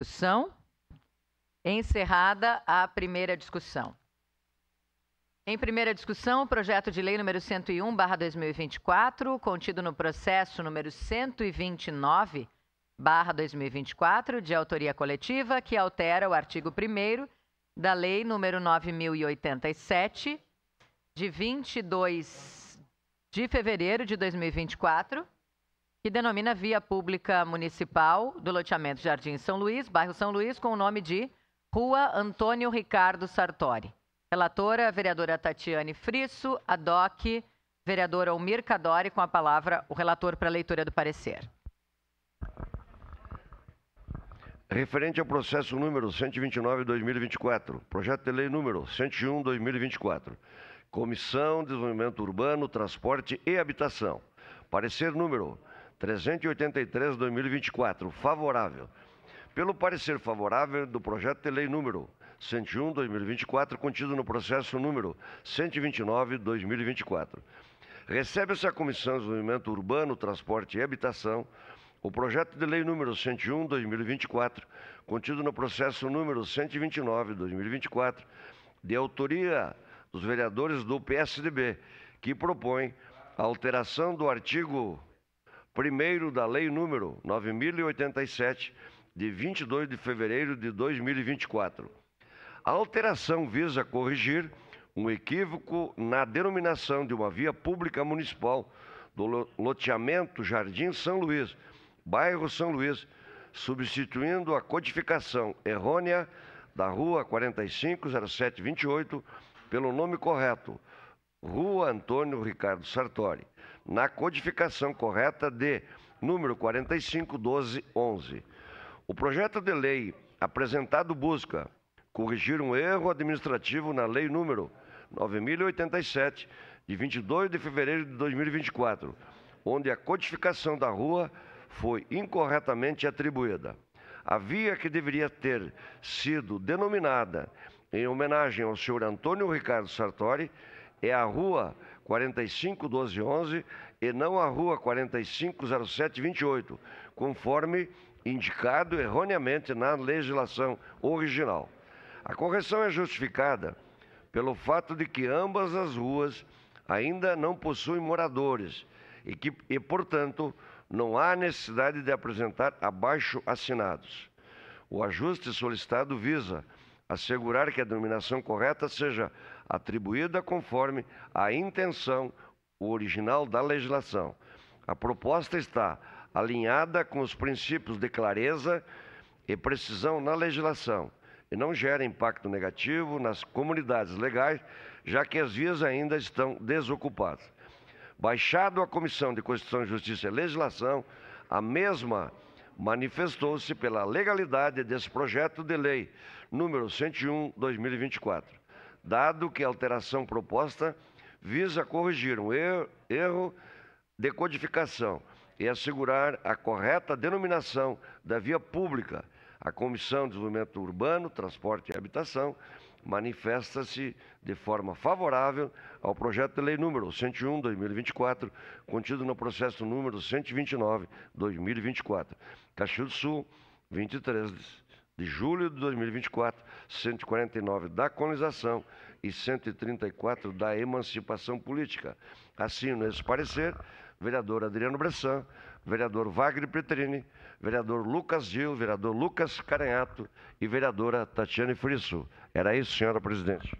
discussão. Encerrada a primeira discussão. Em primeira discussão, o projeto de lei número 101/2024, contido no processo número 129/2024 de autoria coletiva, que altera o artigo 1 da lei número 9087 de 22 de fevereiro de 2024 que denomina Via Pública Municipal do loteamento Jardim São Luís, bairro São Luís, com o nome de Rua Antônio Ricardo Sartori. Relatora, vereadora Tatiane Frisso, adoc, vereadora vereador Almir Cadori, com a palavra o relator para a leitura do parecer. Referente ao processo número 129-2024, projeto de lei número 101-2024, Comissão de Desenvolvimento Urbano, Transporte e Habitação. Parecer número 383 2024, favorável. Pelo parecer favorável do projeto de lei número 101 2024, contido no processo número 129 2024. Recebe-se a Comissão de Desenvolvimento Urbano, Transporte e Habitação o projeto de lei número 101 2024, contido no processo número 129 2024, de autoria dos vereadores do PSDB, que propõe a alteração do artigo primeiro da Lei número 9087, de 22 de fevereiro de 2024. A alteração visa corrigir um equívoco na denominação de uma via pública municipal do loteamento Jardim São Luís, bairro São Luís, substituindo a codificação errônea da Rua 450728 pelo nome correto, Rua Antônio Ricardo Sartori, na codificação correta de número 451211. O projeto de lei apresentado busca corrigir um erro administrativo na lei número 9087 de 22 de fevereiro de 2024, onde a codificação da rua foi incorretamente atribuída. A via que deveria ter sido denominada em homenagem ao senhor Antônio Ricardo Sartori é a rua 451211 e não a rua 450728, conforme indicado erroneamente na legislação original. A correção é justificada pelo fato de que ambas as ruas ainda não possuem moradores e que, e, portanto, não há necessidade de apresentar abaixo assinados. O ajuste solicitado visa assegurar que a denominação correta seja atribuída conforme a intenção, original da legislação. A proposta está alinhada com os princípios de clareza e precisão na legislação e não gera impacto negativo nas comunidades legais, já que as vias ainda estão desocupadas. Baixado à Comissão de Constituição, Justiça e Legislação, a mesma manifestou-se pela legalidade desse projeto de lei número 101/2024, dado que a alteração proposta visa corrigir um er-, erro de codificação e assegurar a correta denominação da via pública. A Comissão de Desenvolvimento Urbano, Transporte e Habitação manifesta-se de forma favorável ao projeto de lei número 101/2024, contido no processo número 129/2024. Caxias do Sul, 23 de julho de 2024, 149 da colonização e 134 da emancipação política. Assino esse parecer, vereador Adriano Bressan, vereador Wagner Petrini, vereador Lucas Gil, vereador Lucas Caranhato e vereadora Tatiane Frisso. Era isso, senhora presidente.